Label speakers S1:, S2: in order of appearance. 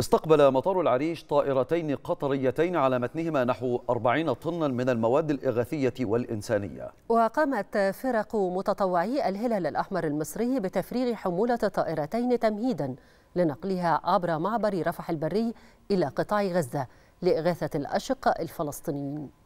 S1: استقبل مطار العريش طائرتين قطريتين على متنهما نحو 40 طنا من المواد الإغاثية والإنسانية
S2: وقامت فرق متطوعي الهلال الأحمر المصري بتفريغ حمولة طائرتين تمهيدا لنقلها عبر معبر رفح البري إلى قطاع غزة لإغاثة الأشقاء الفلسطينيين